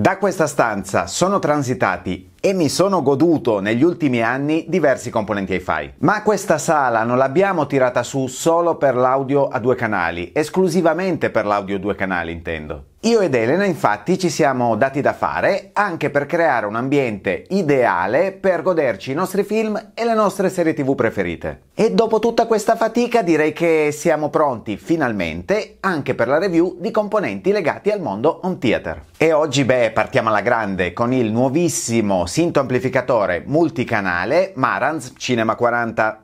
Da questa stanza sono transitati e mi sono goduto negli ultimi anni diversi componenti hi-fi. Ma questa sala non l'abbiamo tirata su solo per l'audio a due canali, esclusivamente per l'audio a due canali intendo. Io ed Elena infatti ci siamo dati da fare anche per creare un ambiente ideale per goderci i nostri film e le nostre serie tv preferite. E dopo tutta questa fatica direi che siamo pronti finalmente anche per la review di componenti legati al mondo home theater. E oggi beh partiamo alla grande con il nuovissimo Sinto amplificatore multicanale Marantz Cinema 40.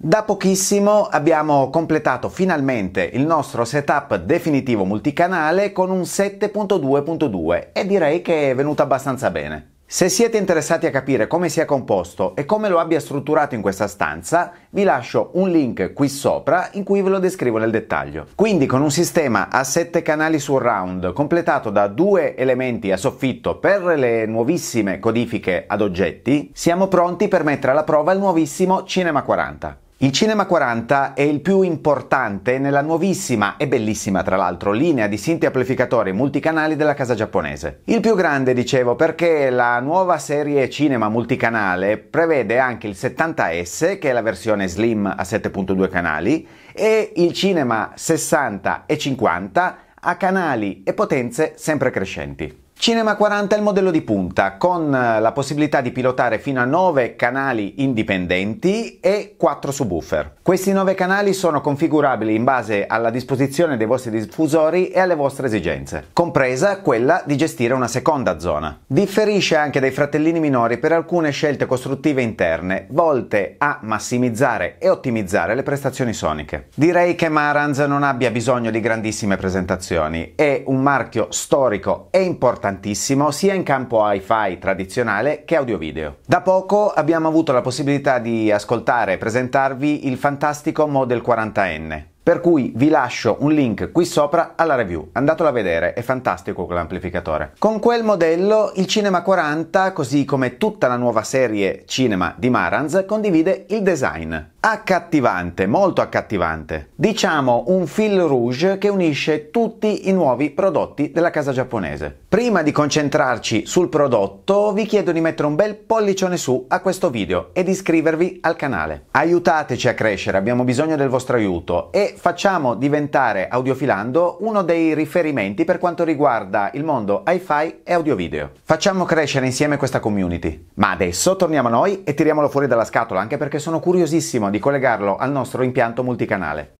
Da pochissimo abbiamo completato finalmente il nostro setup definitivo multicanale con un 7.2.2 e direi che è venuto abbastanza bene. Se siete interessati a capire come sia composto e come lo abbia strutturato in questa stanza, vi lascio un link qui sopra in cui ve lo descrivo nel dettaglio. Quindi con un sistema a 7 canali sul round completato da due elementi a soffitto per le nuovissime codifiche ad oggetti, siamo pronti per mettere alla prova il nuovissimo Cinema 40. Il Cinema 40 è il più importante nella nuovissima e bellissima, tra l'altro, linea di sinti amplificatori multicanali della casa giapponese. Il più grande, dicevo, perché la nuova serie cinema multicanale prevede anche il 70S, che è la versione slim a 7.2 canali, e il cinema 60 e 50 a canali e potenze sempre crescenti. Cinema 40 è il modello di punta con eh, la possibilità di pilotare fino a 9 canali indipendenti e 4 subwoofer. Questi 9 canali sono configurabili in base alla disposizione dei vostri diffusori e alle vostre esigenze, compresa quella di gestire una seconda zona. Differisce anche dai fratellini minori per alcune scelte costruttive interne volte a massimizzare e ottimizzare le prestazioni soniche. Direi che Marantz non abbia bisogno di grandissime presentazioni, è un marchio storico e importante tantissimo sia in campo hi-fi tradizionale che audio-video. Da poco abbiamo avuto la possibilità di ascoltare e presentarvi il fantastico Model 40N. Per cui vi lascio un link qui sopra alla review, andatelo a vedere, è fantastico quell'amplificatore. Con quel modello il Cinema 40, così come tutta la nuova serie Cinema di Marantz, condivide il design accattivante, molto accattivante. Diciamo un fil rouge che unisce tutti i nuovi prodotti della casa giapponese. Prima di concentrarci sul prodotto vi chiedo di mettere un bel pollicione su a questo video e di iscrivervi al canale. Aiutateci a crescere, abbiamo bisogno del vostro aiuto e facciamo diventare Audiofilando uno dei riferimenti per quanto riguarda il mondo hi-fi e audio-video. Facciamo crescere insieme questa community. Ma adesso torniamo a noi e tiriamolo fuori dalla scatola anche perché sono curiosissimo di di collegarlo al nostro impianto multicanale.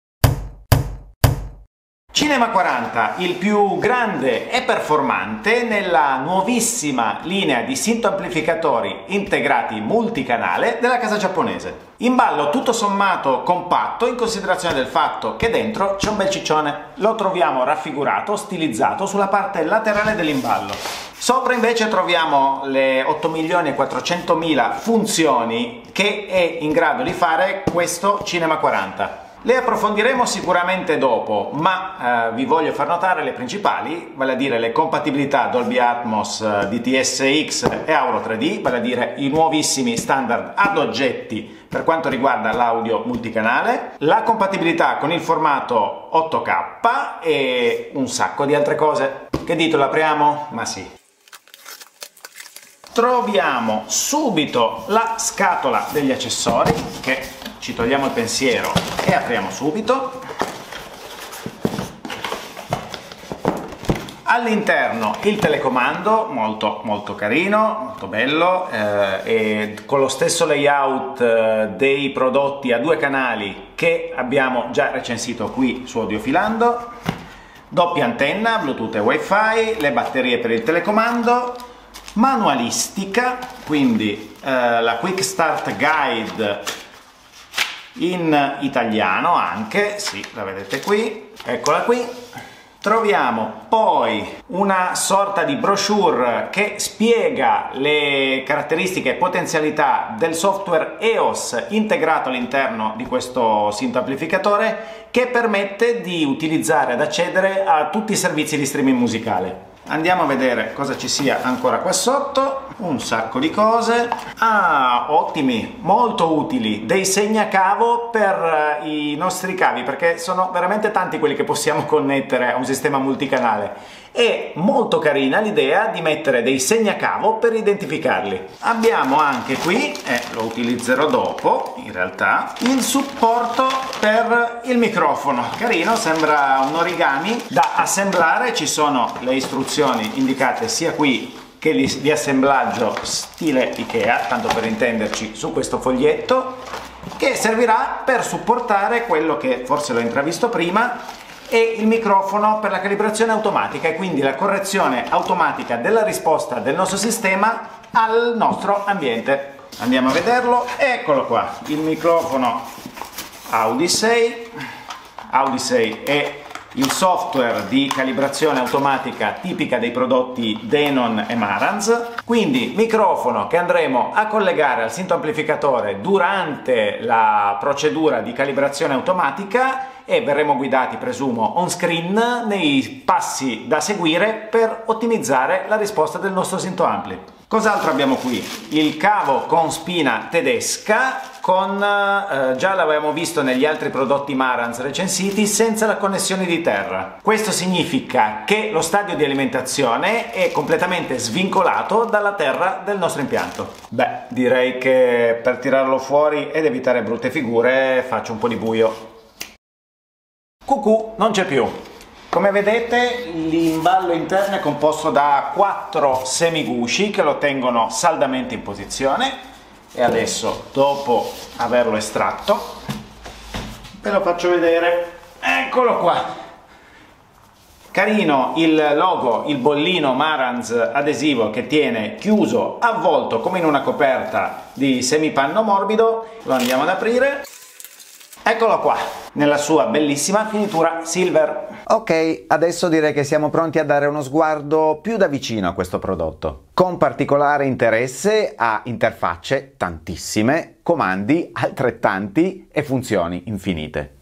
Cinema 40, il più grande e performante nella nuovissima linea di sintoamplificatori integrati multicanale della casa giapponese. In ballo tutto sommato compatto in considerazione del fatto che dentro c'è un bel ciccione. Lo troviamo raffigurato, stilizzato sulla parte laterale dell'imballo. Sopra invece troviamo le 8.400.000 funzioni che è in grado di fare questo Cinema 40. Le approfondiremo sicuramente dopo, ma eh, vi voglio far notare le principali, vale a dire le compatibilità Dolby Atmos, eh, DTSX e Auro 3D, vale a dire i nuovissimi standard ad oggetti per quanto riguarda l'audio multicanale, la compatibilità con il formato 8K e un sacco di altre cose. Che dito l'apriamo? Ma sì, troviamo subito la scatola degli accessori che ci togliamo il pensiero e apriamo subito all'interno il telecomando molto molto carino molto bello eh, con lo stesso layout eh, dei prodotti a due canali che abbiamo già recensito qui su Audiofilando doppia antenna bluetooth e wifi le batterie per il telecomando manualistica, quindi eh, la Quick Start Guide in italiano anche, sì, la vedete qui, eccola qui. Troviamo poi una sorta di brochure che spiega le caratteristiche e potenzialità del software EOS integrato all'interno di questo Amplificatore che permette di utilizzare ed accedere a tutti i servizi di streaming musicale andiamo a vedere cosa ci sia ancora qua sotto un sacco di cose ah ottimi molto utili dei segnacavo per eh, i nostri cavi perché sono veramente tanti quelli che possiamo connettere a un sistema multicanale e molto carina l'idea di mettere dei segnacavo per identificarli abbiamo anche qui e eh, lo utilizzerò dopo in realtà il supporto per il microfono carino sembra un origami da assemblare ci sono le istruzioni funzioni indicate sia qui che di, di assemblaggio stile Ikea, tanto per intenderci, su questo foglietto che servirà per supportare quello che forse l'ho intravisto prima e il microfono per la calibrazione automatica e quindi la correzione automatica della risposta del nostro sistema al nostro ambiente. Andiamo a vederlo, eccolo qua, il microfono Audi 6, Audi 6 è il software di calibrazione automatica tipica dei prodotti Denon e Marantz, quindi microfono che andremo a collegare al amplificatore durante la procedura di calibrazione automatica e verremo guidati, presumo, on screen nei passi da seguire per ottimizzare la risposta del nostro sintoampli. Cos'altro abbiamo qui? Il cavo con spina tedesca, con, eh, già l'avevamo visto negli altri prodotti Marans recensiti, senza la connessione di terra. Questo significa che lo stadio di alimentazione è completamente svincolato dalla terra del nostro impianto. Beh, direi che per tirarlo fuori ed evitare brutte figure faccio un po' di buio. Cucù, non c'è più. Come vedete l'imballo interno è composto da quattro semigusci che lo tengono saldamente in posizione e adesso dopo averlo estratto ve lo faccio vedere. Eccolo qua! Carino il logo, il bollino Marans adesivo che tiene chiuso, avvolto come in una coperta di semipanno morbido. Lo andiamo ad aprire. Eccolo qua, nella sua bellissima finitura silver. Ok, adesso direi che siamo pronti a dare uno sguardo più da vicino a questo prodotto, con particolare interesse a interfacce tantissime, comandi altrettanti e funzioni infinite.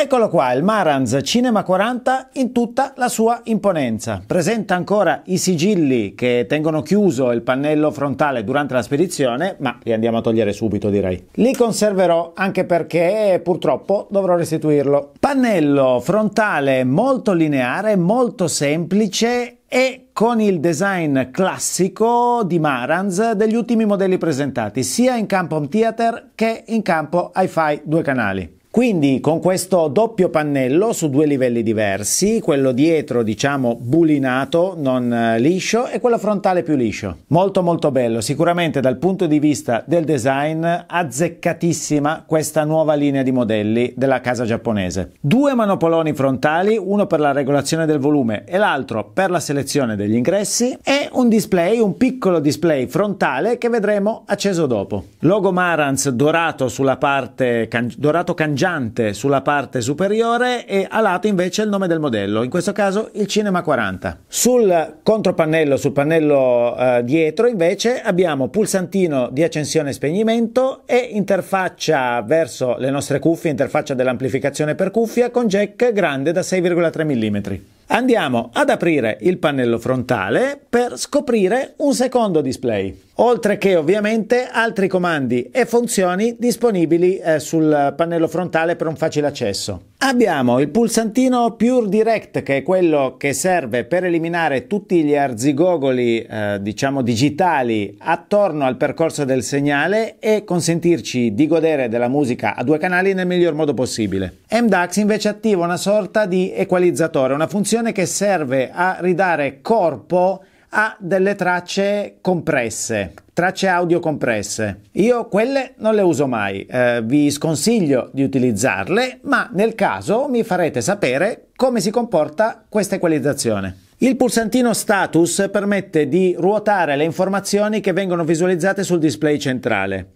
Eccolo qua, il Marans Cinema 40 in tutta la sua imponenza. Presenta ancora i sigilli che tengono chiuso il pannello frontale durante la spedizione, ma li andiamo a togliere subito direi. Li conserverò anche perché purtroppo dovrò restituirlo. Pannello frontale molto lineare, molto semplice e con il design classico di Marans degli ultimi modelli presentati sia in campo home theater che in campo hi-fi due canali. Quindi con questo doppio pannello su due livelli diversi, quello dietro diciamo bulinato, non eh, liscio, e quello frontale più liscio. Molto molto bello, sicuramente dal punto di vista del design azzeccatissima questa nuova linea di modelli della casa giapponese. Due manopoloni frontali, uno per la regolazione del volume e l'altro per la selezione degli ingressi e un display, un piccolo display frontale che vedremo acceso dopo. Logo Marans dorato sulla parte, can dorato cangiato pieggiante sulla parte superiore e a lato invece il nome del modello, in questo caso il Cinema 40. Sul contropannello, sul pannello eh, dietro invece abbiamo pulsantino di accensione e spegnimento e interfaccia verso le nostre cuffie, interfaccia dell'amplificazione per cuffia con jack grande da 6,3 mm. Andiamo ad aprire il pannello frontale per scoprire un secondo display, oltre che ovviamente altri comandi e funzioni disponibili eh, sul pannello frontale per un facile accesso. Abbiamo il pulsantino Pure Direct che è quello che serve per eliminare tutti gli arzigogoli eh, diciamo digitali attorno al percorso del segnale e consentirci di godere della musica a due canali nel miglior modo possibile. MDAX invece attiva una sorta di equalizzatore, una funzione che serve a ridare corpo ha delle tracce compresse, tracce audio compresse. Io quelle non le uso mai, eh, vi sconsiglio di utilizzarle, ma nel caso mi farete sapere come si comporta questa equalizzazione. Il pulsantino status permette di ruotare le informazioni che vengono visualizzate sul display centrale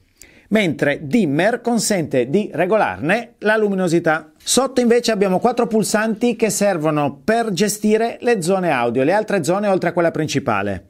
mentre dimmer consente di regolarne la luminosità. Sotto invece abbiamo quattro pulsanti che servono per gestire le zone audio, le altre zone oltre a quella principale.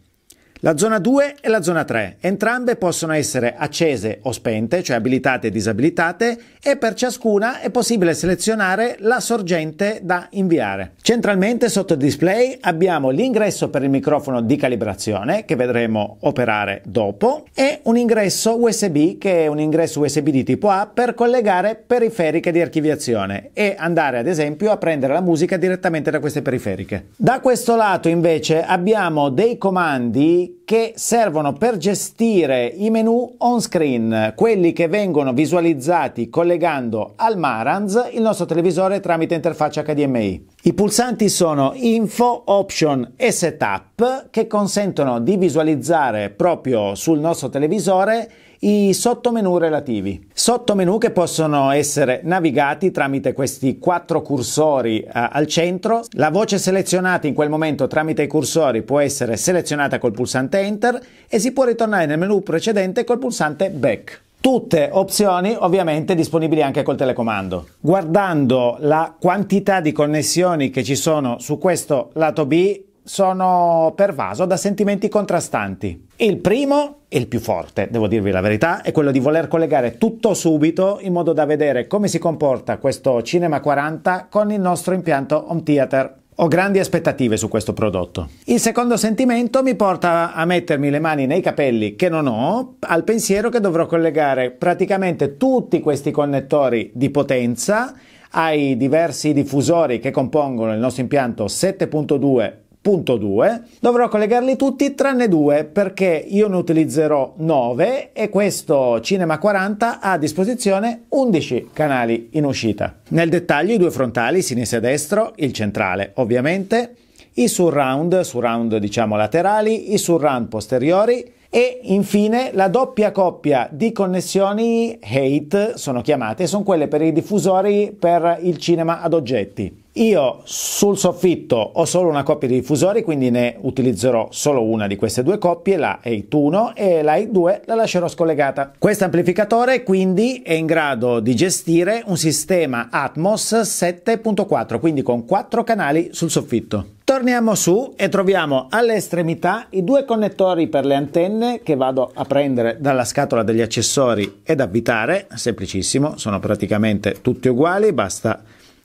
La zona 2 e la zona 3, entrambe possono essere accese o spente, cioè abilitate e disabilitate, e per ciascuna è possibile selezionare la sorgente da inviare. Centralmente sotto il display abbiamo l'ingresso per il microfono di calibrazione, che vedremo operare dopo, e un ingresso USB, che è un ingresso USB di tipo A, per collegare periferiche di archiviazione e andare ad esempio a prendere la musica direttamente da queste periferiche. Da questo lato invece abbiamo dei comandi che servono per gestire i menu on screen, quelli che vengono visualizzati collegando al Marans il nostro televisore tramite interfaccia HDMI. I pulsanti sono Info, Option e Setup che consentono di visualizzare proprio sul nostro televisore i sottomenu relativi. Sottomenu che possono essere navigati tramite questi quattro cursori eh, al centro. La voce selezionata in quel momento tramite i cursori può essere selezionata col pulsante Enter e si può ritornare nel menu precedente col pulsante Back. Tutte opzioni ovviamente disponibili anche col telecomando. Guardando la quantità di connessioni che ci sono su questo lato B sono pervaso da sentimenti contrastanti. Il primo, e il più forte, devo dirvi la verità, è quello di voler collegare tutto subito in modo da vedere come si comporta questo Cinema 40 con il nostro impianto Home Theater. Ho grandi aspettative su questo prodotto. Il secondo sentimento mi porta a mettermi le mani nei capelli che non ho, al pensiero che dovrò collegare praticamente tutti questi connettori di potenza ai diversi diffusori che compongono il nostro impianto 7.2 Punto 2. Dovrò collegarli tutti tranne due perché io ne utilizzerò 9 e questo Cinema 40 ha a disposizione 11 canali in uscita. Nel dettaglio i due frontali, sinistra e destro, il centrale ovviamente, i surround, surround diciamo laterali, i surround posteriori e infine la doppia coppia di connessioni HATE sono chiamate, sono quelle per i diffusori per il cinema ad oggetti. Io sul soffitto ho solo una coppia di diffusori, quindi ne utilizzerò solo una di queste due coppie, la EIT1 e la EIT2 la lascerò scollegata. Questo amplificatore quindi è in grado di gestire un sistema Atmos 7.4, quindi con 4 canali sul soffitto. Torniamo su e troviamo alle estremità i due connettori per le antenne che vado a prendere dalla scatola degli accessori ed avvitare, semplicissimo, sono praticamente tutti uguali, basta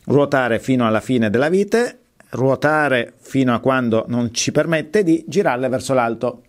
ruotare fino alla fine della vite, ruotare fino a quando non ci permette di girarle verso l'alto.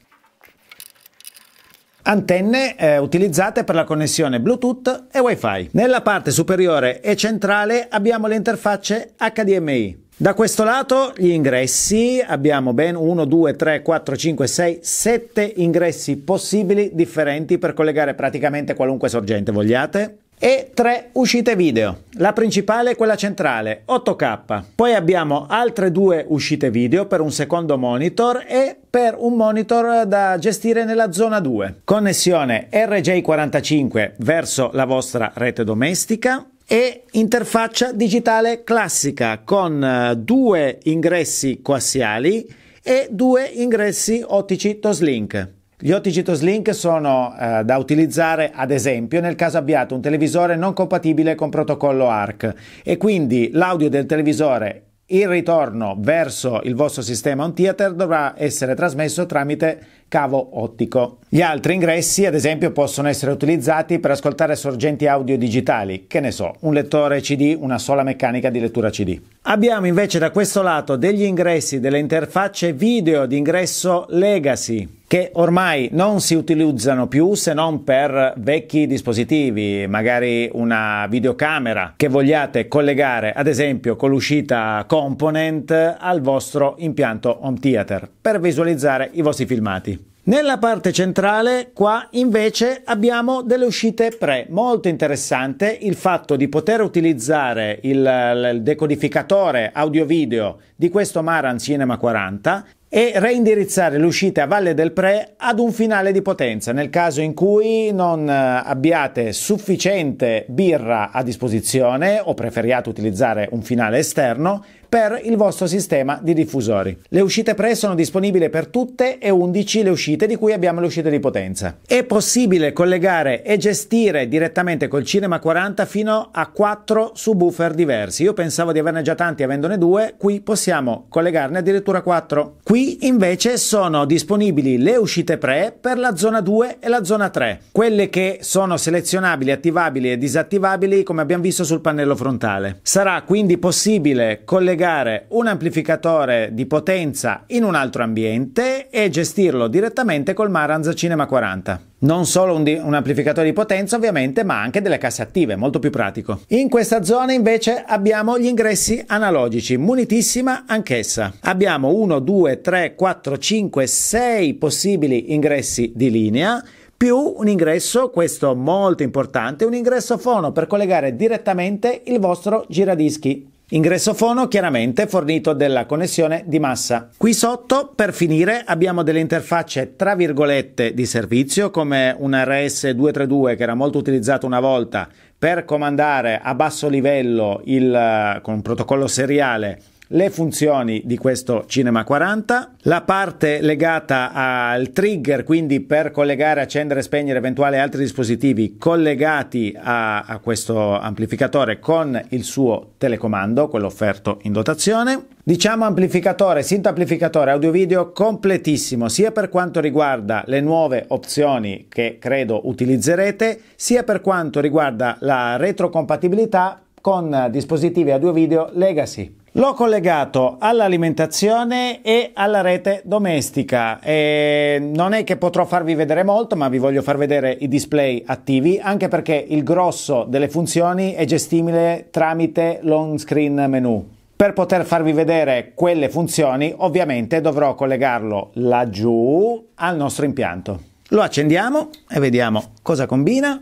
Antenne eh, utilizzate per la connessione Bluetooth e WiFi. Nella parte superiore e centrale abbiamo le interfacce HDMI. Da questo lato gli ingressi, abbiamo ben 1, 2, 3, 4, 5, 6, 7 ingressi possibili differenti per collegare praticamente qualunque sorgente vogliate e tre uscite video. La principale è quella centrale, 8K. Poi abbiamo altre due uscite video per un secondo monitor e per un monitor da gestire nella zona 2. Connessione RJ45 verso la vostra rete domestica e interfaccia digitale classica con eh, due ingressi coassiali e due ingressi ottici Toslink. Gli OTG TOS Link sono eh, da utilizzare ad esempio nel caso abbiate un televisore non compatibile con protocollo ARC e quindi l'audio del televisore in ritorno verso il vostro sistema on theater dovrà essere trasmesso tramite cavo ottico. Gli altri ingressi, ad esempio, possono essere utilizzati per ascoltare sorgenti audio digitali, che ne so, un lettore CD, una sola meccanica di lettura CD. Abbiamo invece da questo lato degli ingressi delle interfacce video di ingresso legacy che ormai non si utilizzano più se non per vecchi dispositivi, magari una videocamera che vogliate collegare ad esempio con l'uscita component al vostro impianto home theater per visualizzare i vostri filmati. Nella parte centrale qua invece abbiamo delle uscite pre, molto interessante il fatto di poter utilizzare il, il decodificatore audio video di questo Maran Cinema 40 e reindirizzare l'uscita a Valle del Pre ad un finale di potenza nel caso in cui non eh, abbiate sufficiente birra a disposizione o preferiate utilizzare un finale esterno per il vostro sistema di diffusori. Le uscite pre sono disponibili per tutte e 11 le uscite di cui abbiamo le uscite di potenza. È possibile collegare e gestire direttamente col Cinema 40 fino a 4 subwoofer diversi. Io pensavo di averne già tanti avendone due, qui possiamo collegarne addirittura 4. Qui invece sono disponibili le uscite pre per la zona 2 e la zona 3, quelle che sono selezionabili, attivabili e disattivabili come abbiamo visto sul pannello frontale. Sarà quindi possibile collegare collegare un amplificatore di potenza in un altro ambiente e gestirlo direttamente col Maranza Cinema 40. Non solo un, un, amplificatore di potenza ovviamente, ma anche delle casse attive, molto più pratico. In questa zona invece abbiamo gli ingressi analogici, munitissima anch'essa. Abbiamo 1, 2, 3, 4, 5, 6 possibili ingressi di linea più un ingresso, questo molto importante, un ingresso fono per collegare direttamente il vostro giradischi Ingresso fono chiaramente fornito della connessione di massa. Qui sotto per finire abbiamo delle interfacce tra virgolette di servizio come un RS232 che era molto utilizzato una volta per comandare a basso livello il, eh, con un protocollo seriale le funzioni di questo Cinema 40, la parte legata al trigger, quindi per collegare, accendere, e spegnere eventuali altri dispositivi collegati a, a questo amplificatore con il suo telecomando, quello offerto in dotazione. Diciamo amplificatore, amplificatore audio video completissimo sia per quanto riguarda le nuove opzioni che credo utilizzerete, sia per quanto riguarda la retrocompatibilità con dispositivi audio video legacy. L'ho collegato all'alimentazione e alla rete domestica. E non è che potrò farvi vedere molto, ma vi voglio far vedere i display attivi, anche perché il grosso delle funzioni è gestibile tramite l'on screen menu. Per poter farvi vedere quelle funzioni, ovviamente dovrò collegarlo laggiù al nostro impianto. Lo accendiamo e vediamo cosa combina.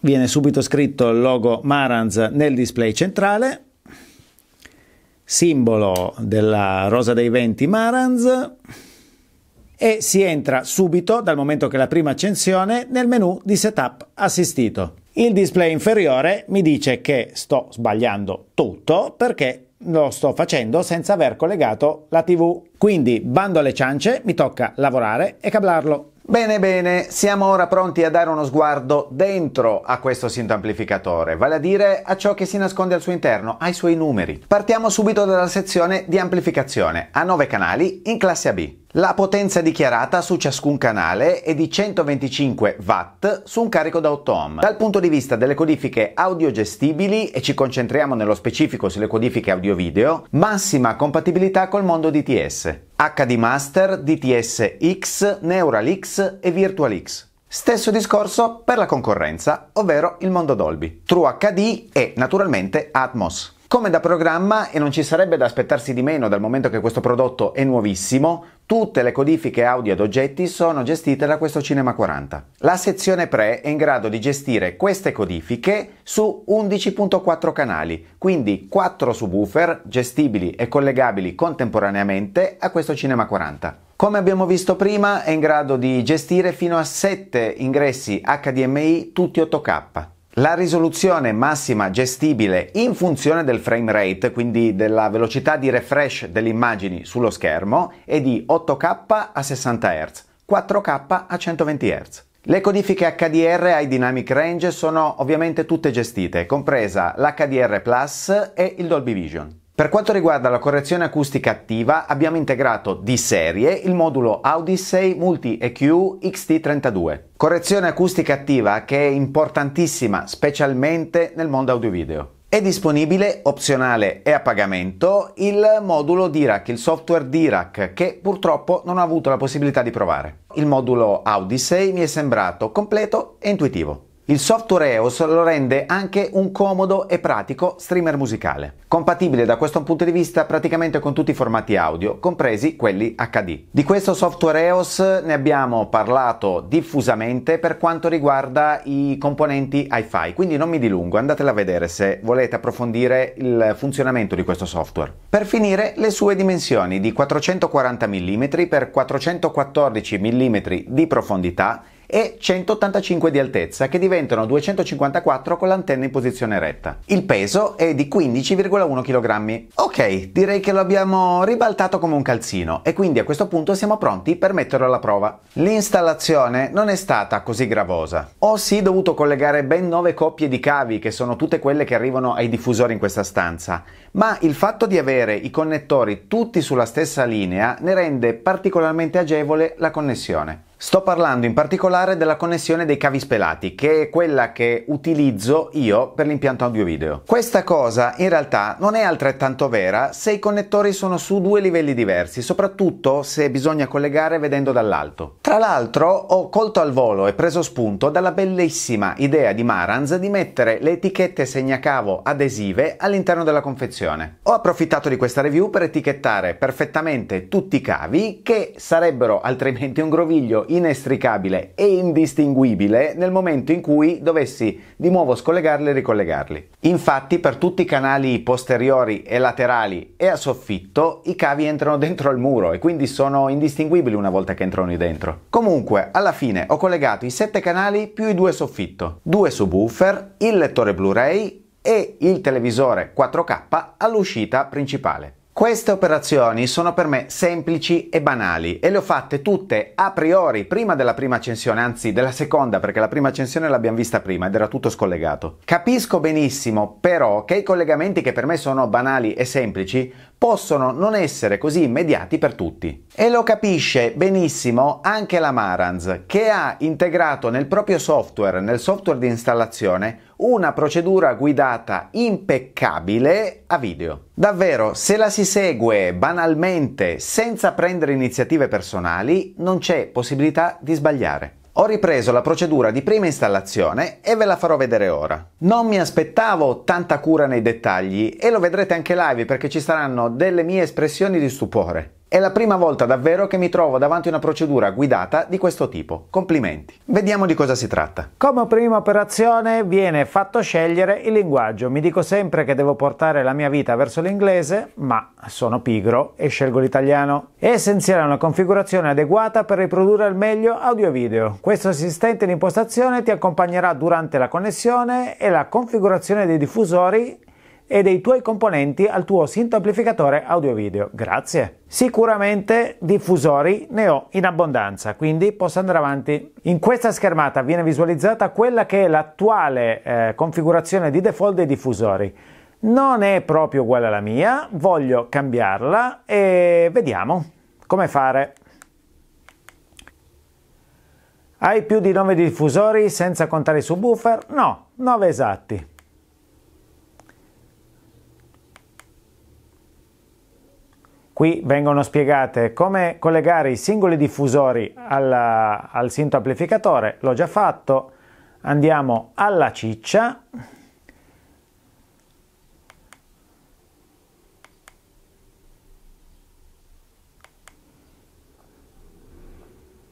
Viene subito scritto il logo Marans nel display centrale simbolo della Rosa dei Venti Marans e si entra subito, dal momento che la prima accensione, nel menu di setup assistito. Il display inferiore mi dice che sto sbagliando tutto perché lo sto facendo senza aver collegato la TV. Quindi, bando alle ciance, mi tocca lavorare e cablarlo. Bene bene, siamo ora pronti a dare uno sguardo dentro a questo sintoamplificatore, vale a dire a ciò che si nasconde al suo interno, ai suoi numeri. Partiamo subito dalla sezione di amplificazione, a 9 canali in classe AB. La potenza dichiarata su ciascun canale è di 125 watt su un carico da 8 ohm. Dal punto di vista delle codifiche audio gestibili, e ci concentriamo nello specifico sulle codifiche audio-video, massima compatibilità col mondo DTS, HD Master, DTS-X, Neural-X e Virtual X. Stesso discorso per la concorrenza, ovvero il mondo Dolby, True HD e naturalmente Atmos. Come da programma, e non ci sarebbe da aspettarsi di meno dal momento che questo prodotto è nuovissimo, Tutte le codifiche audio ad oggetti sono gestite da questo Cinema 40. La sezione Pre è in grado di gestire queste codifiche su 11.4 canali, quindi 4 subwoofer gestibili e collegabili contemporaneamente a questo Cinema 40. Come abbiamo visto prima, è in grado di gestire fino a 7 ingressi HDMI tutti 8K. La risoluzione massima gestibile in funzione del frame rate, quindi della velocità di refresh delle immagini sullo schermo, è di 8K a 60 Hz, 4K a 120 Hz. Le codifiche HDR ai dynamic range sono ovviamente tutte gestite, compresa l'HDR Plus e il Dolby Vision. Per quanto riguarda la correzione acustica attiva, abbiamo integrato di serie il modulo Odyssey Multi EQ XT32. Correzione acustica attiva che è importantissima specialmente nel mondo audio-video. È disponibile, opzionale e a pagamento, il modulo DIRAC, il software DIRAC, che purtroppo non ho avuto la possibilità di provare. Il modulo Odyssey mi è sembrato completo e intuitivo. Il software EOS lo rende anche un comodo e pratico streamer musicale, compatibile da questo punto di vista praticamente con tutti i formati audio, compresi quelli HD. Di questo software EOS ne abbiamo parlato diffusamente per quanto riguarda i componenti hi-fi, quindi non mi dilungo, andatela a vedere se volete approfondire il funzionamento di questo software. Per finire, le sue dimensioni di 440 mm x 414 mm di profondità e 185 di altezza che diventano 254 con l'antenna in posizione retta. Il peso è di 15,1 kg. Ok, direi che lo abbiamo ribaltato come un calzino e quindi a questo punto siamo pronti per metterlo alla prova. L'installazione non è stata così gravosa. Ho sì dovuto collegare ben 9 coppie di cavi che sono tutte quelle che arrivano ai diffusori in questa stanza ma il fatto di avere i connettori tutti sulla stessa linea ne rende particolarmente agevole la connessione. Sto parlando in particolare della connessione dei cavi spelati, che è quella che utilizzo io per l'impianto audio video. Questa cosa in realtà non è altrettanto vera se i connettori sono su due livelli diversi, soprattutto se bisogna collegare vedendo dall'alto. Tra l'altro ho colto al volo e preso spunto dalla bellissima idea di Marans di mettere le etichette segnacavo adesive all'interno della confezione conversione. Ho approfittato di questa review per etichettare perfettamente tutti i cavi che sarebbero altrimenti un groviglio inestricabile e indistinguibile nel momento in cui dovessi di nuovo scollegarli e ricollegarli. Infatti per tutti i canali posteriori e laterali e a soffitto i cavi entrano dentro al muro e quindi sono indistinguibili una volta che entrano lì dentro. Comunque alla fine ho collegato i sette canali più i 2 soffitto, due subwoofer, il lettore Blu-ray, e il televisore 4K all'uscita principale. Queste operazioni sono per me semplici e banali e le ho fatte tutte a priori prima della prima accensione, anzi della seconda perché la prima accensione l'abbiamo vista prima ed era tutto scollegato. Capisco benissimo però che i collegamenti che per me sono banali e semplici possono non essere così immediati per tutti. E lo capisce benissimo anche la Marans, che ha integrato nel proprio software, nel software di installazione, una procedura guidata impeccabile a video. Davvero, se la si segue banalmente senza prendere iniziative personali, non c'è possibilità di sbagliare. Ho ripreso la procedura di prima installazione e ve la farò vedere ora. Non mi aspettavo tanta cura nei dettagli e lo vedrete anche live perché ci saranno delle mie espressioni di stupore. È la prima volta davvero che mi trovo davanti a una procedura guidata di questo tipo. Complimenti. Vediamo di cosa si tratta. Come prima operazione viene fatto scegliere il linguaggio. Mi dico sempre che devo portare la mia vita verso l'inglese, ma sono pigro e scelgo l'italiano. È essenziale una configurazione adeguata per riprodurre al meglio audio e video. Questo assistente di impostazione ti accompagnerà durante la connessione e la configurazione dei diffusori e dei tuoi componenti al tuo sintamplificatore audio-video. Grazie! Sicuramente diffusori ne ho in abbondanza, quindi posso andare avanti. In questa schermata viene visualizzata quella che è l'attuale eh, configurazione di default dei diffusori. Non è proprio uguale alla mia, voglio cambiarla e vediamo come fare. Hai più di 9 diffusori senza contare i subwoofer? No, 9 esatti. Qui vengono spiegate come collegare i singoli diffusori alla, al sinto amplificatore, l'ho già fatto, andiamo alla ciccia,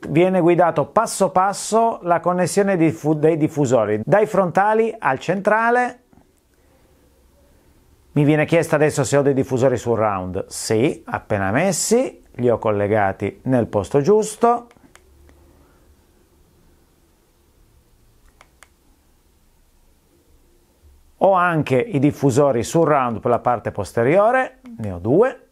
viene guidato passo passo la connessione dei diffusori, dai frontali al centrale mi viene chiesto adesso se ho dei diffusori surround. Sì, appena messi, li ho collegati nel posto giusto. Ho anche i diffusori surround per la parte posteriore, ne ho due.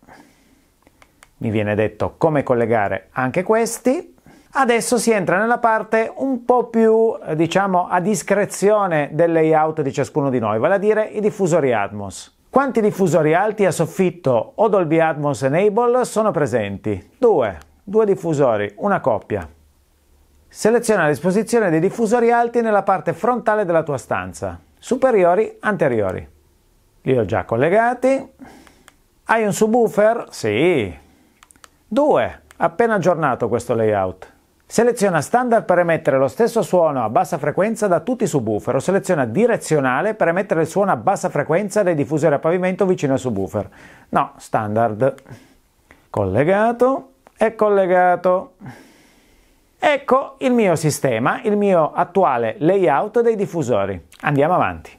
Mi viene detto come collegare anche questi. Adesso si entra nella parte un po' più, diciamo, a discrezione del layout di ciascuno di noi, vale a dire i diffusori Atmos. Quanti diffusori alti a soffitto o Dolby Atmos Enable sono presenti? Due. Due diffusori, una coppia. Seleziona l'esposizione dei diffusori alti nella parte frontale della tua stanza, superiori, anteriori. Li ho già collegati. Hai un subwoofer? Sì. Due. Appena aggiornato questo layout. Seleziona standard per emettere lo stesso suono a bassa frequenza da tutti i subwoofer o seleziona direzionale per emettere il suono a bassa frequenza dai diffusori a pavimento vicino al subwoofer. No, standard. Collegato e collegato. Ecco il mio sistema, il mio attuale layout dei diffusori. Andiamo avanti.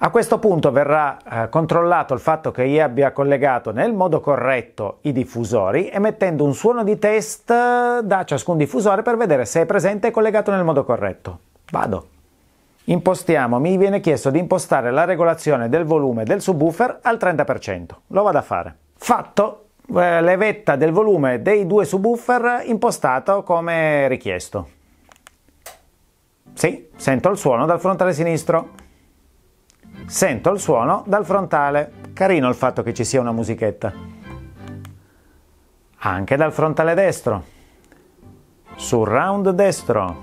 A questo punto verrà eh, controllato il fatto che io abbia collegato nel modo corretto i diffusori emettendo un suono di test eh, da ciascun diffusore per vedere se è presente e collegato nel modo corretto. Vado. Impostiamo, mi viene chiesto di impostare la regolazione del volume del subwoofer al 30%. Lo vado a fare. Fatto, eh, levetta del volume dei due subwoofer impostato come richiesto. Sì, sento il suono dal frontale sinistro. Sento il suono dal frontale. Carino il fatto che ci sia una musichetta. Anche dal frontale destro. round destro.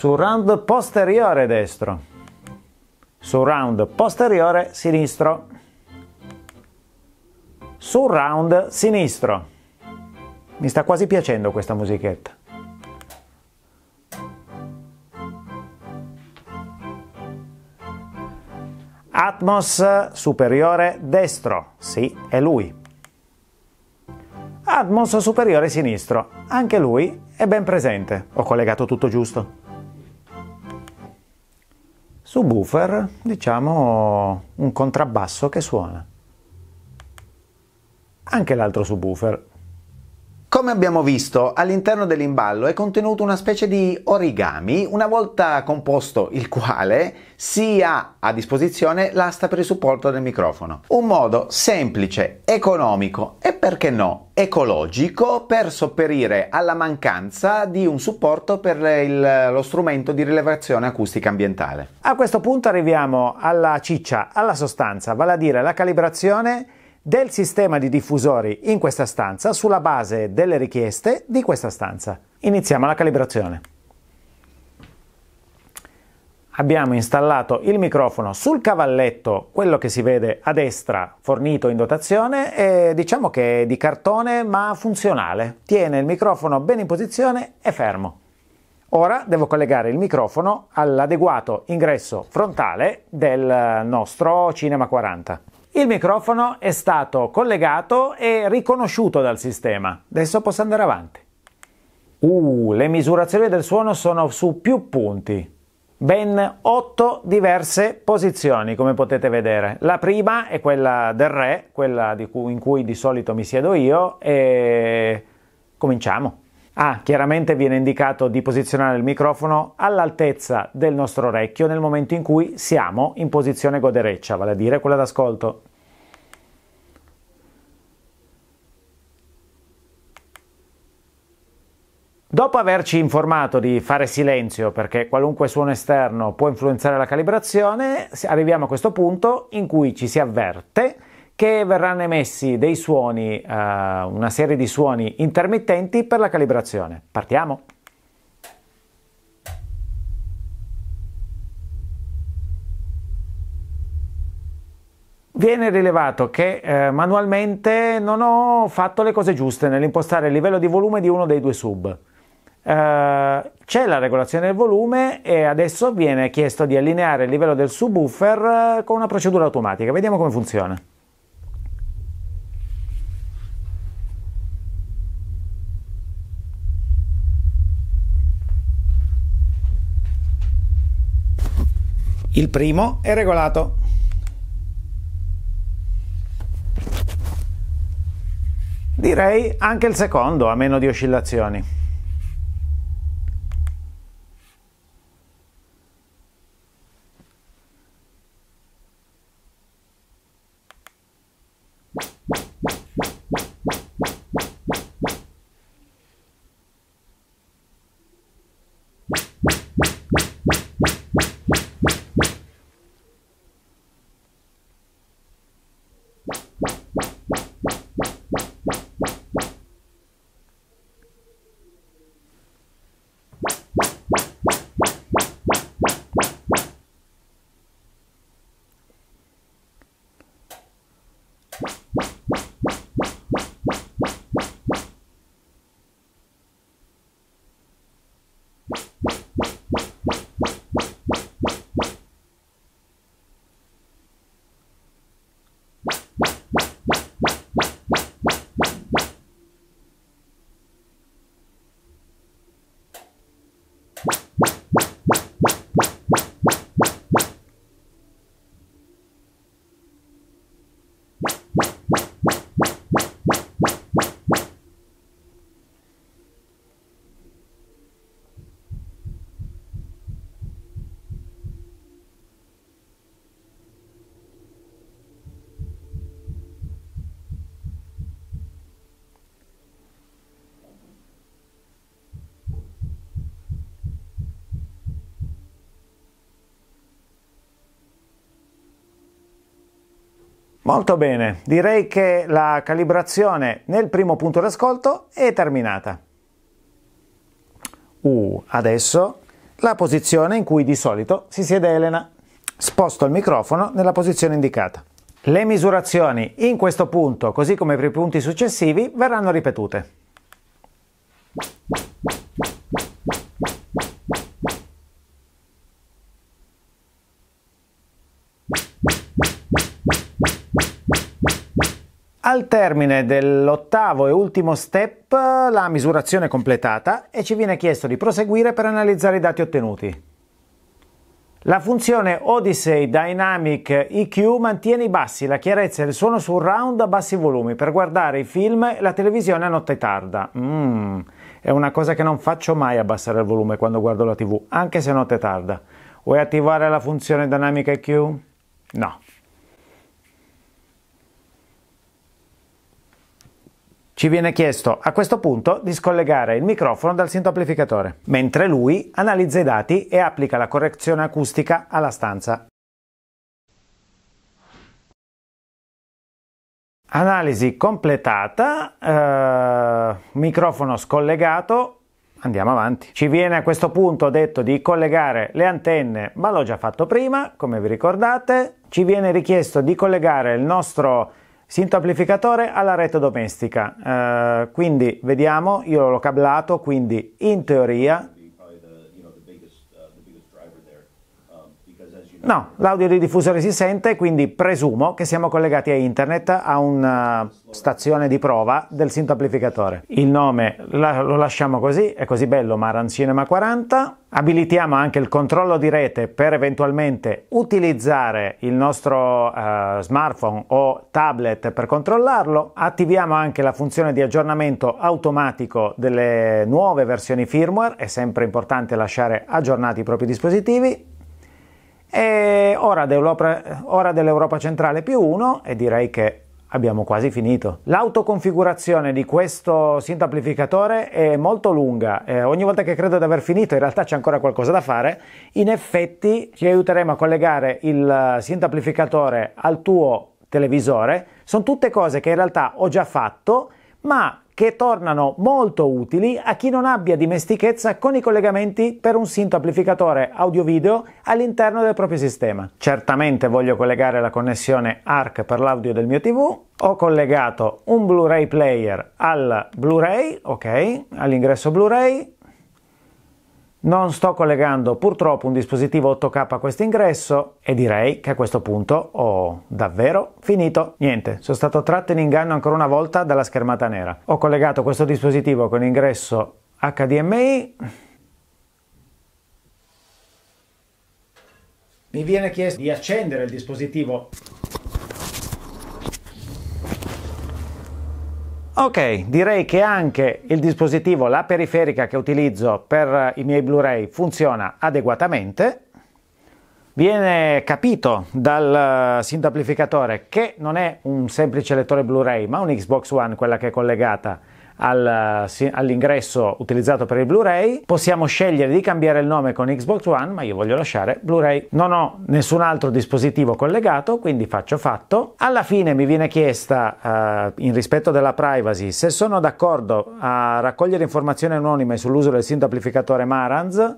round posteriore destro. round posteriore sinistro. round sinistro. Mi sta quasi piacendo questa musichetta. Atmos superiore destro, sì, è lui. Atmos superiore sinistro, anche lui è ben presente. Ho collegato tutto giusto. Subwoofer, diciamo un contrabbasso che suona. Anche l'altro subwoofer come abbiamo visto, all'interno dell'imballo è contenuto una specie di origami, una volta composto il quale si ha a disposizione l'asta per il supporto del microfono. Un modo semplice, economico e perché no, ecologico per sopperire alla mancanza di un supporto per il, lo strumento di rilevazione acustica ambientale. A questo punto arriviamo alla ciccia, alla sostanza, vale a dire alla calibrazione del sistema di diffusori in questa stanza sulla base delle richieste di questa stanza. Iniziamo la calibrazione. Abbiamo installato il microfono sul cavalletto, quello che si vede a destra, fornito in dotazione, e diciamo che è di cartone ma funzionale. Tiene il microfono ben in posizione e fermo. Ora devo collegare il microfono all'adeguato ingresso frontale del nostro Cinema 40. Il microfono è stato collegato e riconosciuto dal sistema. Adesso posso andare avanti. Uh, le misurazioni del suono sono su più punti. Ben otto diverse posizioni, come potete vedere. La prima è quella del re, quella cui, in cui di solito mi siedo io, e cominciamo. Ah, chiaramente viene indicato di posizionare il microfono all'altezza del nostro orecchio nel momento in cui siamo in posizione godereccia, vale a dire quella d'ascolto. Dopo averci informato di fare silenzio perché qualunque suono esterno può influenzare la calibrazione, arriviamo a questo punto in cui ci si avverte che verranno emessi dei suoni, eh, una serie di suoni intermittenti per la calibrazione. Partiamo! Viene rilevato che eh, manualmente non ho fatto le cose giuste nell'impostare il livello di volume di uno dei due sub. Uh, c'è la regolazione del volume e adesso viene chiesto di allineare il livello del subwoofer eh, con una procedura automatica. Vediamo come funziona. Il primo è regolato. Direi anche il secondo ha meno di oscillazioni. Molto bene, direi che la calibrazione nel primo punto d'ascolto è terminata. Uh, adesso la posizione in cui di solito si siede Elena. Sposto il microfono nella posizione indicata. Le misurazioni in questo punto, così come per i punti successivi, verranno ripetute. Al termine dell'ottavo e ultimo step la misurazione è completata e ci viene chiesto di proseguire per analizzare i dati ottenuti. La funzione Odyssey Dynamic EQ mantiene i bassi, la chiarezza e il suono round a bassi volumi per guardare i film e la televisione a notte tarda. Mmm, è una cosa che non faccio mai abbassare il volume quando guardo la TV, anche se a notte tarda. Vuoi attivare la funzione Dynamic EQ? No. Ci viene chiesto a questo punto di scollegare il microfono dal sintoamplificatore, mentre lui analizza i dati e applica la correzione acustica alla stanza. Analisi completata, eh, microfono scollegato, andiamo avanti. Ci viene a questo punto detto di collegare le antenne, ma l'ho già fatto prima, come vi ricordate. Ci viene richiesto di collegare il nostro Sinto amplificatore alla rete domestica, eh, quindi vediamo, io l'ho cablato, quindi in teoria No, l'audio di diffusore si sente, quindi presumo che siamo collegati a internet a una eh, stazione di prova del amplificatore. Il nome lo lasciamo così, è così bello, Maran Cinema 40. Abilitiamo anche il controllo di rete per eventualmente utilizzare il nostro eh, smartphone o tablet per controllarlo. Attiviamo anche la funzione di aggiornamento automatico delle nuove versioni firmware, è sempre importante lasciare aggiornati i propri dispositivi e ora, dell'Europa, ora dell'Europa centrale più 1 e direi che abbiamo quasi finito. L'autoconfigurazione di questo amplificatore è molto lunga, eh, ogni volta che credo di aver finito in realtà c'è ancora qualcosa da fare, in effetti ci aiuteremo a collegare il amplificatore al tuo televisore, sono tutte cose che in realtà ho già fatto ma che tornano molto utili a chi non abbia dimestichezza con i collegamenti per un sinto amplificatore audio-video all'interno del proprio sistema. Certamente voglio collegare la connessione ARC per l'audio del mio TV, ho collegato un Blu-ray player al Blu-ray, ok, all'ingresso Blu-ray, non sto collegando purtroppo un dispositivo 8K a questo ingresso e direi che a questo punto ho davvero finito. Niente, sono stato tratto in inganno ancora una volta dalla schermata nera. Ho collegato questo dispositivo con ingresso HDMI. Mi viene chiesto di accendere il dispositivo Ok, direi che anche il dispositivo, la periferica che utilizzo per eh, i miei Blu-ray funziona adeguatamente. Viene capito dal eh, sintamplificatore che non è un semplice lettore Blu-ray, ma un Xbox One, quella che è collegata all'ingresso utilizzato per il Blu-ray, possiamo scegliere di cambiare il nome con Xbox One, ma io voglio lasciare Blu-ray. Non ho nessun altro dispositivo collegato, quindi faccio fatto. Alla fine mi viene chiesta, uh, in rispetto della privacy, se sono d'accordo a raccogliere informazioni anonime sull'uso del sintoamplificatore Marans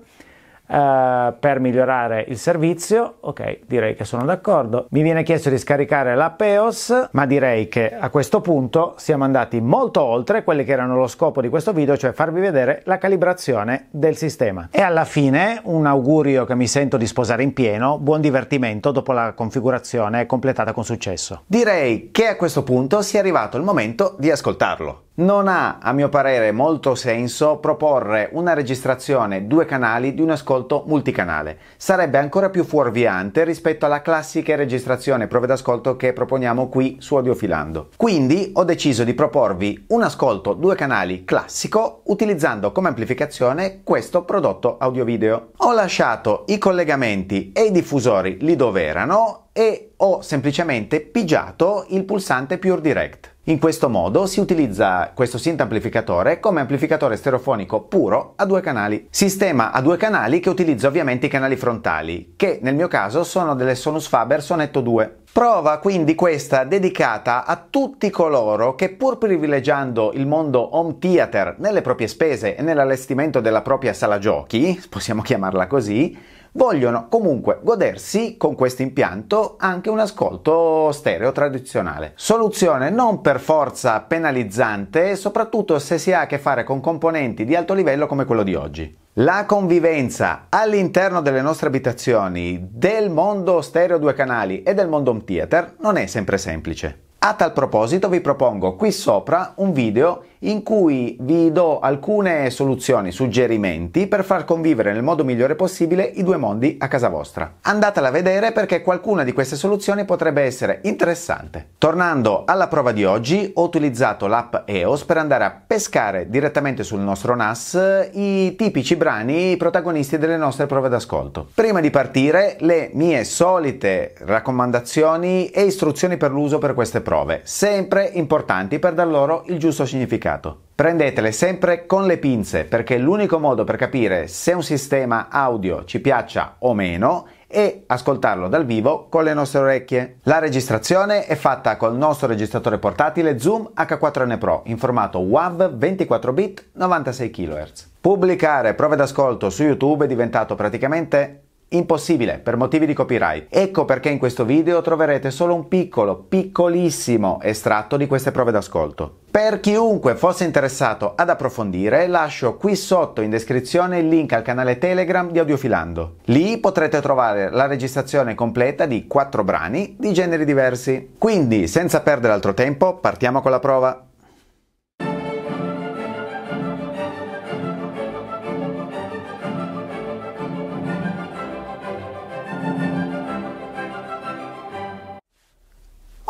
eh, per migliorare il servizio, ok, direi che sono d'accordo. Mi viene chiesto di scaricare la PEOS, ma direi che a questo punto siamo andati molto oltre quelli che erano lo scopo di questo video, cioè farvi vedere la calibrazione del sistema. E alla fine un augurio che mi sento di sposare in pieno, buon divertimento dopo la configurazione completata con successo. Direi che a questo punto sia arrivato il momento di ascoltarlo. Non ha, a mio parere, molto senso proporre una registrazione due canali di un ascolto multicanale. Sarebbe ancora più fuorviante rispetto alla classica registrazione prove d'ascolto che proponiamo qui su Audiofilando. Quindi ho deciso di proporvi un ascolto due canali classico utilizzando come amplificazione questo prodotto audio video. Ho lasciato i collegamenti e i diffusori lì dove erano e ho semplicemente pigiato il pulsante Pure Direct. In questo modo si utilizza questo synth amplificatore come amplificatore stereofonico puro a due canali. Sistema a due canali che utilizza ovviamente i canali frontali, che nel mio caso sono delle Sonus Faber Sonetto 2. Prova quindi questa dedicata a tutti coloro che pur privilegiando il mondo home theater nelle proprie spese e nell'allestimento della propria sala giochi, possiamo chiamarla così, vogliono comunque godersi con questo impianto anche un ascolto stereo tradizionale. Soluzione non per forza penalizzante, soprattutto se si ha a che fare con componenti di alto livello come quello di oggi. La convivenza all'interno delle nostre abitazioni del mondo stereo due canali e del mondo home theater non è sempre semplice. A tal proposito vi propongo qui sopra un video in cui vi do alcune soluzioni, suggerimenti per far convivere nel modo migliore possibile i due mondi a casa vostra. Andatela a vedere perché qualcuna di queste soluzioni potrebbe essere interessante. Tornando alla prova di oggi, ho utilizzato l'app EOS per andare a pescare direttamente sul nostro NAS i tipici brani protagonisti delle nostre prove d'ascolto. Prima di partire, le mie solite raccomandazioni e istruzioni per l'uso per queste prove, sempre importanti per dar loro il giusto significato mercato. Prendetele sempre con le pinze perché l'unico modo per capire se un sistema audio ci piaccia o meno è ascoltarlo dal vivo con le nostre orecchie. La registrazione è fatta col nostro registratore portatile Zoom H4N Pro in formato WAV 24 bit 96 kHz. Pubblicare prove d'ascolto su YouTube è diventato praticamente Impossibile per motivi di copyright. Ecco perché in questo video troverete solo un piccolo, piccolissimo estratto di queste prove d'ascolto. Per chiunque fosse interessato ad approfondire, lascio qui sotto in descrizione il link al canale Telegram di Audiofilando. Lì potrete trovare la registrazione completa di quattro brani di generi diversi. Quindi, senza perdere altro tempo, partiamo con la prova.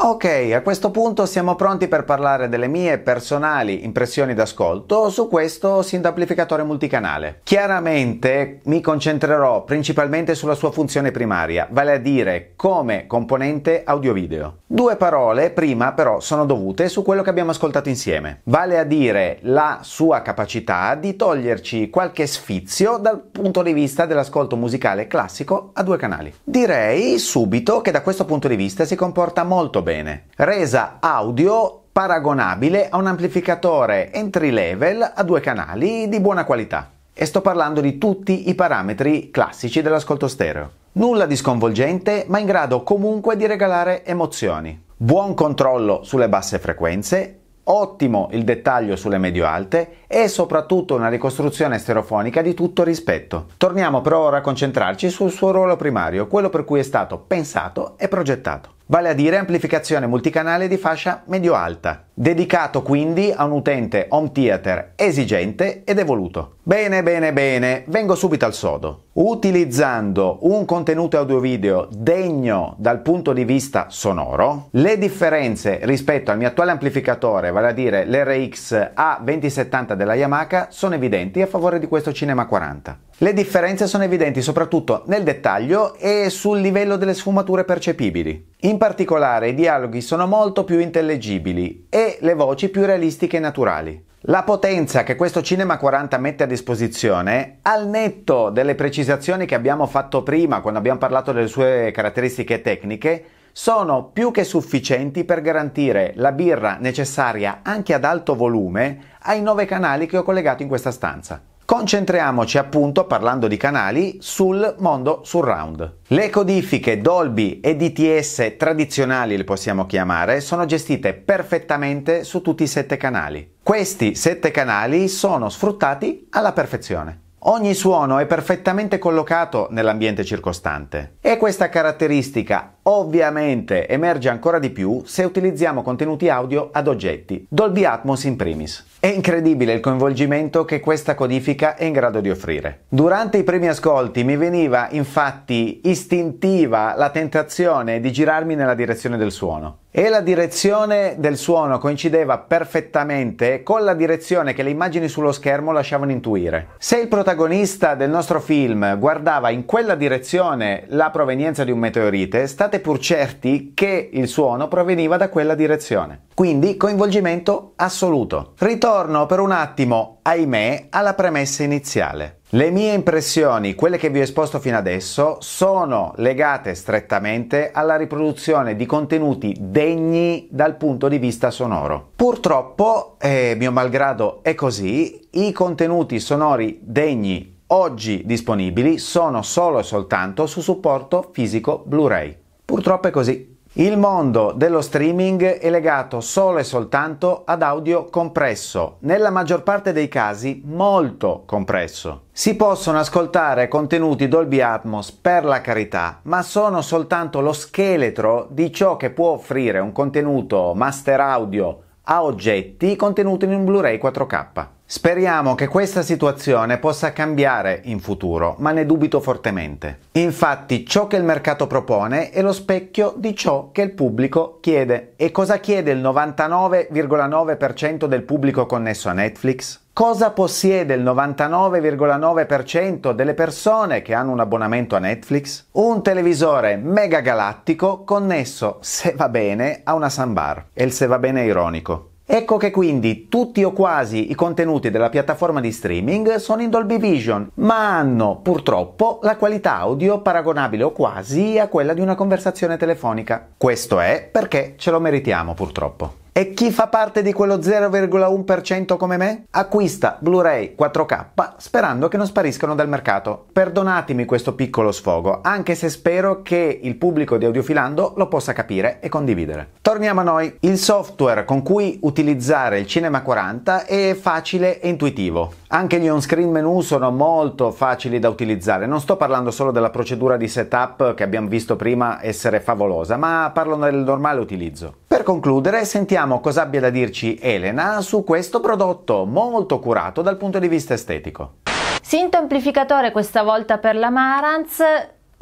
Ok, a questo punto siamo pronti per parlare delle mie personali impressioni d'ascolto su questo sindaplificatore multicanale. Chiaramente mi concentrerò principalmente sulla sua funzione primaria, vale a dire come componente audio-video. Due parole prima però sono dovute su quello che abbiamo ascoltato insieme, vale a dire la sua capacità di toglierci qualche sfizio dal punto di vista dell'ascolto musicale classico a due canali. Direi subito che da questo punto di vista si comporta molto bene bene. Resa audio paragonabile a un amplificatore entry level a due canali di buona qualità. E sto parlando di tutti i parametri classici dell'ascolto stereo. Nulla di sconvolgente, ma in grado comunque di regalare emozioni. Buon controllo sulle basse frequenze, ottimo il dettaglio sulle medio-alte e soprattutto una ricostruzione stereofonica di tutto rispetto. Torniamo però ora a concentrarci sul suo ruolo primario, quello per cui è stato pensato e progettato vale a dire amplificazione multicanale di fascia medio-alta, dedicato quindi a un utente home theater esigente ed evoluto. Bene, bene, bene, vengo subito al sodo. Utilizzando un contenuto audio-video degno dal punto di vista sonoro, le differenze rispetto al mio attuale amplificatore, vale a dire l'RX A2070 della Yamaha, sono evidenti a favore di questo Cinema 40. Le differenze sono evidenti soprattutto nel dettaglio e sul livello delle sfumature percepibili. In particolare i dialoghi sono molto più intellegibili e le voci più realistiche e naturali. La potenza che questo Cinema 40 mette a disposizione, al netto delle precisazioni che abbiamo fatto prima quando abbiamo parlato delle sue caratteristiche tecniche, sono più che sufficienti per garantire la birra necessaria anche ad alto volume ai nove canali che ho collegato in questa stanza. Concentriamoci appunto, parlando di canali, sul mondo surround. Le codifiche Dolby e DTS tradizionali, le possiamo chiamare, sono gestite perfettamente su tutti i sette canali. Questi sette canali sono sfruttati alla perfezione. Ogni suono è perfettamente collocato nell'ambiente circostante e questa caratteristica ovviamente emerge ancora di più se utilizziamo contenuti audio ad oggetti, Dolby Atmos in primis. È incredibile il coinvolgimento che questa codifica è in grado di offrire. Durante i primi ascolti mi veniva infatti istintiva la tentazione di girarmi nella direzione del suono. E la direzione del suono coincideva perfettamente con la direzione che le immagini sullo schermo lasciavano intuire. Se il protagonista del nostro film guardava in quella direzione la provenienza di un meteorite, state siete pur certi che il suono proveniva da quella direzione. Quindi coinvolgimento assoluto. Ritorno per un attimo, ahimè, alla premessa iniziale. Le mie impressioni, quelle che vi ho esposto fino adesso, sono legate strettamente alla riproduzione di contenuti degni dal punto di vista sonoro. Purtroppo, eh, mio malgrado è così, i contenuti sonori degni oggi disponibili sono solo e soltanto su supporto fisico Blu-ray. Purtroppo è così. Il mondo dello streaming è legato solo e soltanto ad audio compresso, nella maggior parte dei casi molto compresso. Si possono ascoltare contenuti Dolby Atmos per la carità, ma sono soltanto lo scheletro di ciò che può offrire un contenuto master audio a oggetti contenuti in un Blu-ray 4K. Speriamo che questa situazione possa cambiare in futuro, ma ne dubito fortemente. Infatti ciò che il mercato propone è lo specchio di ciò che il pubblico chiede. E cosa chiede il 99,9% del pubblico connesso a Netflix? Cosa possiede il 99,9% delle persone che hanno un abbonamento a Netflix? Un televisore megagalattico connesso, se va bene, a una sambar. E il se va bene è ironico. Ecco che quindi tutti o quasi i contenuti della piattaforma di streaming sono in Dolby Vision, ma hanno purtroppo la qualità audio paragonabile o quasi a quella di una conversazione telefonica. Questo è perché ce lo meritiamo purtroppo. E chi fa parte di quello 0,1% come me? Acquista Blu-ray 4K sperando che non spariscano dal mercato. Perdonatemi questo piccolo sfogo, anche se spero che il pubblico di Audiofilando lo possa capire e condividere. Torniamo a noi. Il software con cui utilizzare il Cinema 40 è facile e intuitivo. Anche gli on-screen menu sono molto facili da utilizzare. Non sto parlando solo della procedura di setup che abbiamo visto prima essere favolosa, ma parlo del normale utilizzo concludere sentiamo cosa abbia da dirci Elena su questo prodotto molto curato dal punto di vista estetico. Sinto amplificatore questa volta per la Marantz,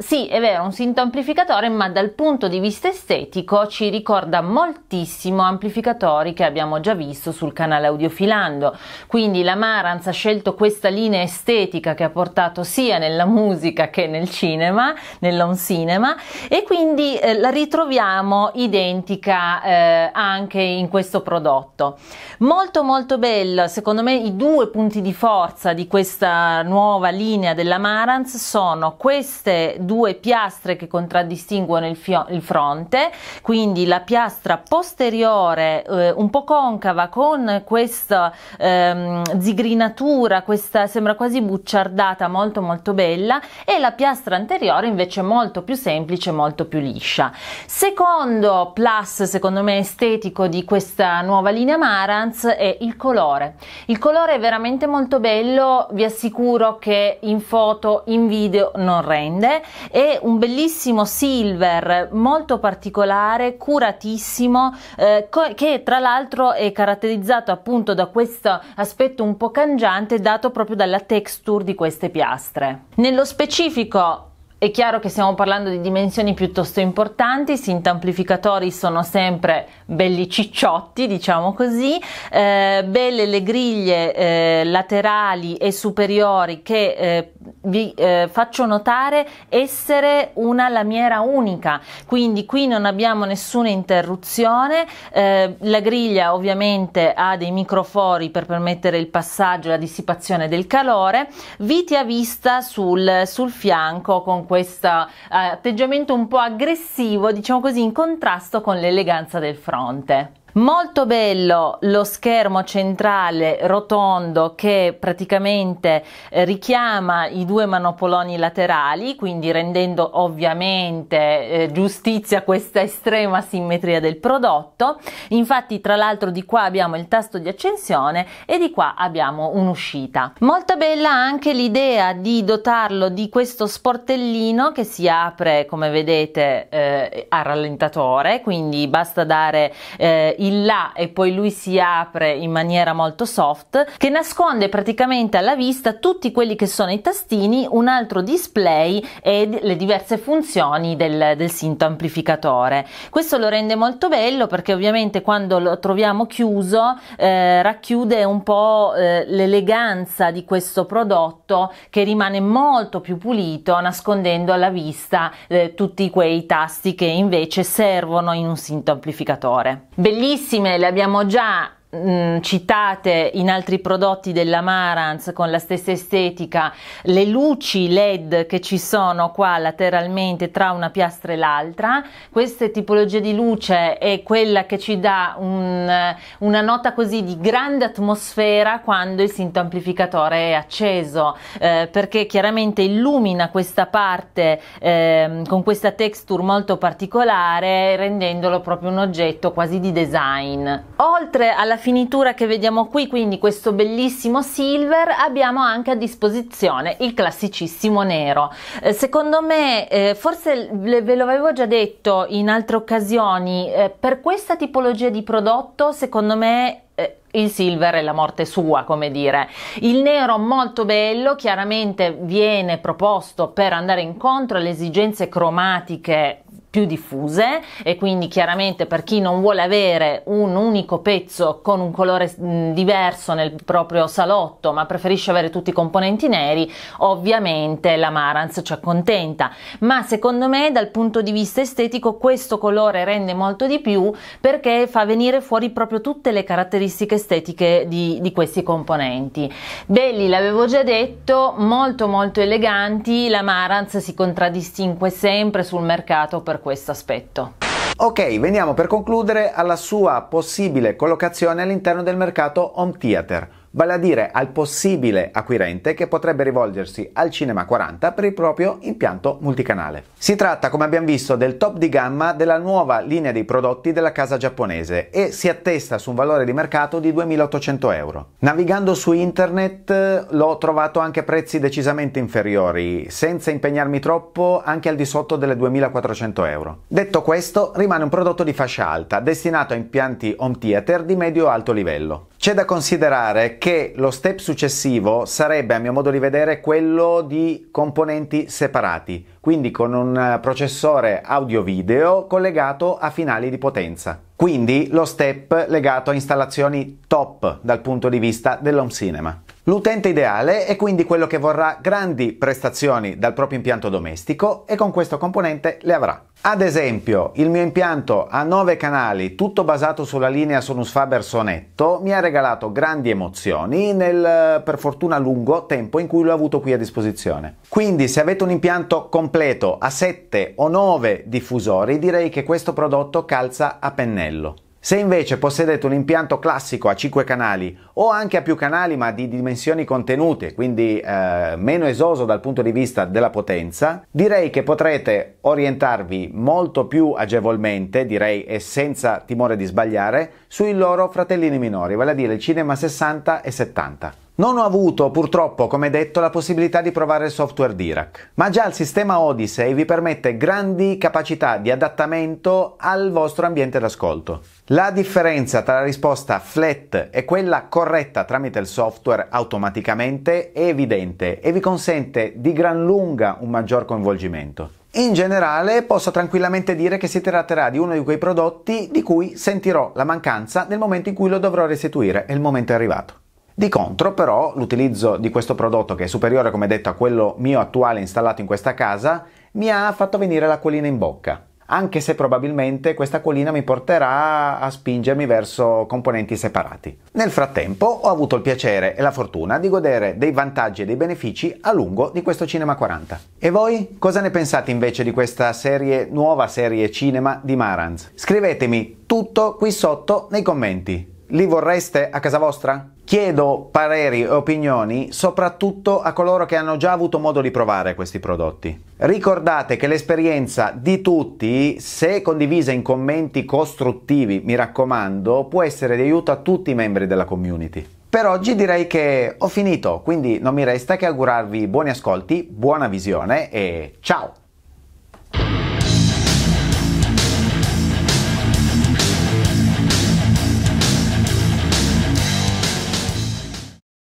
sì, è vero, un sinto amplificatore, ma dal punto di vista estetico ci ricorda moltissimo amplificatori che abbiamo già visto sul canale Audiofilando. Quindi la Marantz ha scelto questa linea estetica che ha portato sia nella musica che nel cinema, nell'on cinema, e quindi eh, la ritroviamo identica eh, anche in questo prodotto. Molto molto bello, secondo me i due punti di forza di questa nuova linea della Marantz sono queste due piastre che contraddistinguono il, il fronte, quindi la piastra posteriore eh, un po' concava con questa ehm, zigrinatura, questa sembra quasi bucciardata, molto molto bella, e la piastra anteriore invece molto più semplice, molto più liscia. Secondo plus, secondo me estetico di questa nuova linea Marantz è il colore. Il colore è veramente molto bello, vi assicuro che in foto, in video non rende è un bellissimo silver molto particolare, curatissimo, eh, che tra l'altro è caratterizzato appunto da questo aspetto un po' cangiante dato proprio dalla texture di queste piastre. Nello specifico è chiaro che stiamo parlando di dimensioni piuttosto importanti, i amplificatori sono sempre belli cicciotti, diciamo così, eh, belle le griglie eh, laterali e superiori che eh, vi eh, faccio notare essere una lamiera unica, quindi qui non abbiamo nessuna interruzione, eh, la griglia ovviamente ha dei microfori per permettere il passaggio e la dissipazione del calore, viti a vista sul, sul fianco con questo eh, atteggiamento un po' aggressivo, diciamo così, in contrasto con l'eleganza del fronte. Molto bello lo schermo centrale rotondo che praticamente eh, richiama i due manopoloni laterali, quindi rendendo ovviamente eh, giustizia a questa estrema simmetria del prodotto. Infatti, tra l'altro di qua abbiamo il tasto di accensione e di qua abbiamo un'uscita. Molto bella anche l'idea di dotarlo di questo sportellino che si apre, come vedete, eh, a rallentatore, quindi basta dare eh, il là e poi lui si apre in maniera molto soft, che nasconde praticamente alla vista tutti quelli che sono i tastini, un altro display e le diverse funzioni del, del Sinto amplificatore. Questo lo rende molto bello perché ovviamente quando lo troviamo chiuso eh, racchiude un po' eh, l'eleganza di questo prodotto che rimane molto più pulito nascondendo alla vista eh, tutti quei tasti che invece servono in un Sinto amplificatore. Bellissimo bellissime, le abbiamo già Mm, citate in altri prodotti della dell'Amarantz con la stessa estetica, le luci LED che ci sono qua lateralmente tra una piastra e l'altra, questa tipologia di luce è quella che ci dà un, una nota così di grande atmosfera quando il sinto amplificatore è acceso, eh, perché chiaramente illumina questa parte eh, con questa texture molto particolare rendendolo proprio un oggetto quasi di design. Oltre alla finitura che vediamo qui, quindi questo bellissimo silver, abbiamo anche a disposizione il classicissimo nero. Eh, secondo me, eh, forse le, ve l'avevo già detto in altre occasioni, eh, per questa tipologia di prodotto, secondo me eh, il silver è la morte sua, come dire. Il nero molto bello, chiaramente viene proposto per andare incontro alle esigenze cromatiche più diffuse e quindi chiaramente per chi non vuole avere un unico pezzo con un colore diverso nel proprio salotto ma preferisce avere tutti i componenti neri ovviamente la Marantz ci accontenta ma secondo me dal punto di vista estetico questo colore rende molto di più perché fa venire fuori proprio tutte le caratteristiche estetiche estetiche di, di questi componenti. Belli, l'avevo già detto, molto molto eleganti, la Marantz si contraddistingue sempre sul mercato per questo aspetto. Ok, veniamo per concludere alla sua possibile collocazione all'interno del mercato home theater vale a dire al possibile acquirente che potrebbe rivolgersi al Cinema 40 per il proprio impianto multicanale. Si tratta, come abbiamo visto, del top di gamma della nuova linea di prodotti della casa giapponese e si attesta su un valore di mercato di 2.800 euro. Navigando su internet l'ho trovato anche a prezzi decisamente inferiori, senza impegnarmi troppo anche al di sotto delle 2.400 euro. Detto questo, rimane un prodotto di fascia alta, destinato a impianti home theater di medio-alto livello. C'è da considerare che lo step successivo sarebbe, a mio modo di vedere, quello di componenti separati, quindi con un processore audio-video collegato a finali di potenza. Quindi lo step legato a installazioni top dal punto di vista dell'home cinema. L'utente ideale è quindi quello che vorrà grandi prestazioni dal proprio impianto domestico e con questo componente le avrà. Ad esempio, il mio impianto a 9 canali, tutto basato sulla linea Sonus Faber Sonetto, mi ha regalato grandi emozioni nel per fortuna lungo tempo in cui l'ho avuto qui a disposizione. Quindi, se avete un impianto completo a 7 o 9 diffusori, direi che questo prodotto calza a pennello. Se invece possedete un impianto classico a 5 canali o anche a più canali ma di dimensioni contenute, quindi eh, meno esoso dal punto di vista della potenza, direi che potrete orientarvi molto più agevolmente, direi e senza timore di sbagliare, sui loro fratellini minori, vale a dire il cinema 60 e 70. Non ho avuto purtroppo, come detto, la possibilità di provare il software Dirac, ma già il sistema Odyssey vi permette grandi capacità di adattamento al vostro ambiente d'ascolto. La differenza tra la risposta flat e quella corretta tramite il software automaticamente è evidente e vi consente di gran lunga un maggior coinvolgimento. In generale posso tranquillamente dire che si tratterà di uno di quei prodotti di cui sentirò la mancanza nel momento in cui lo dovrò restituire e il momento è arrivato. Di contro però l'utilizzo di questo prodotto che è superiore come detto a quello mio attuale installato in questa casa mi ha fatto venire l'acquolina in bocca anche se probabilmente questa acquolina mi porterà a spingermi verso componenti separati. Nel frattempo ho avuto il piacere e la fortuna di godere dei vantaggi e dei benefici a lungo di questo Cinema 40. E voi cosa ne pensate invece di questa serie, nuova serie cinema di Marantz? Scrivetemi tutto qui sotto nei commenti. Li vorreste a casa vostra? Chiedo pareri e opinioni soprattutto a coloro che hanno già avuto modo di provare questi prodotti. Ricordate che l'esperienza di tutti, se condivisa in commenti costruttivi, mi raccomando, può essere di aiuto a tutti i membri della community. Per oggi direi che ho finito, quindi non mi resta che augurarvi buoni ascolti, buona visione e ciao!